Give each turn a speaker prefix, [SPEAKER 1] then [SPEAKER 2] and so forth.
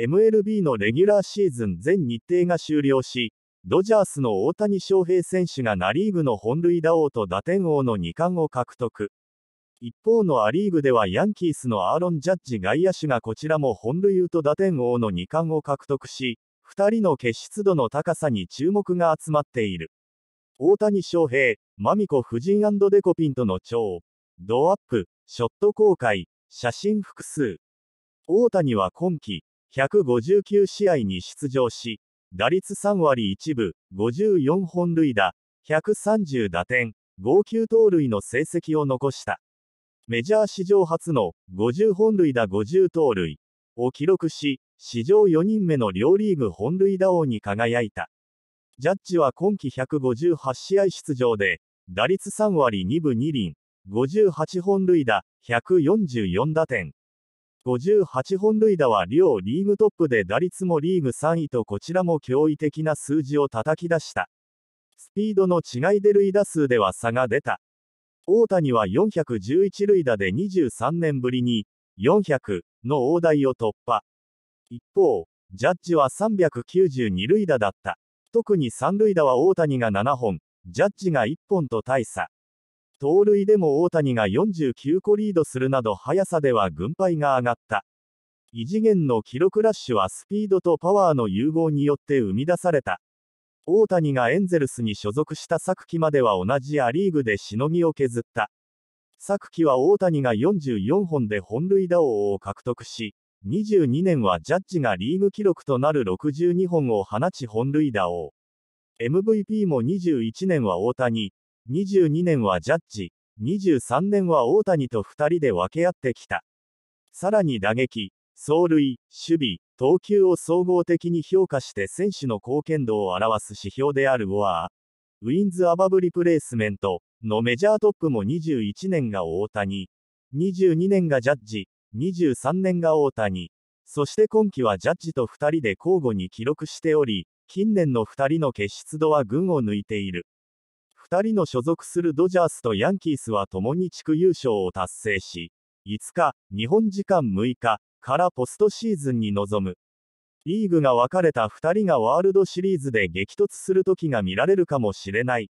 [SPEAKER 1] MLB のレギュラーシーズン全日程が終了し、ドジャースの大谷翔平選手がナ・リーグの本塁打王と打点王の2冠を獲得。一方のア・リーグではヤンキースのアーロン・ジャッジ外野手がこちらも本塁打と打点王の2冠を獲得し、2人の結出度の高さに注目が集まっている。大谷翔平、マミコ夫人デコピンとの超、ドアップ、ショット公開、写真複数。大谷は今季、159試合に出場し、打率3割1分、54本塁打、130打点、59盗塁の成績を残した。メジャー史上初の50本塁打50盗塁を記録し、史上4人目の両リーグ本塁打王に輝いた。ジャッジは今季158試合出場で、打率3割2分2厘、58本塁打、144打点、58本塁打は両リーグトップで打率もリーグ3位とこちらも驚異的な数字を叩き出した。スピードの違いで塁打数では差が出た。大谷は411塁打で23年ぶりに400の大台を突破。一方、ジャッジは392塁打だった。特に三塁打は大谷が7本、ジャッジが1本と大差。盗塁でも大谷が49個リードするなど速さでは軍配が上がった。異次元の記録ラッシュはスピードとパワーの融合によって生み出された。大谷がエンゼルスに所属した昨季までは同じア・リーグでしのぎを削った。昨季は大谷が44本で本塁打王を獲得し、22年はジャッジがリーグ記録となる62本を放ち本塁打王。MVP も21年は大谷、22年はジャッジ、23年は大谷と2人で分け合ってきた。さらに打撃、走塁、守備、投球を総合的に評価して選手の貢献度を表す指標である WAR、ウィンズ・アバブ・リプレイスメントのメジャートップも21年が大谷、22年がジャッジ、23年が大谷、そして今季はジャッジと2人で交互に記録しており、近年の2人の結出度は群を抜いている。2人の所属するドジャースとヤンキースは共に地区優勝を達成し、5日、日本時間6日からポストシーズンに臨む。リーグが分かれた2人がワールドシリーズで激突する時が見られるかもしれない。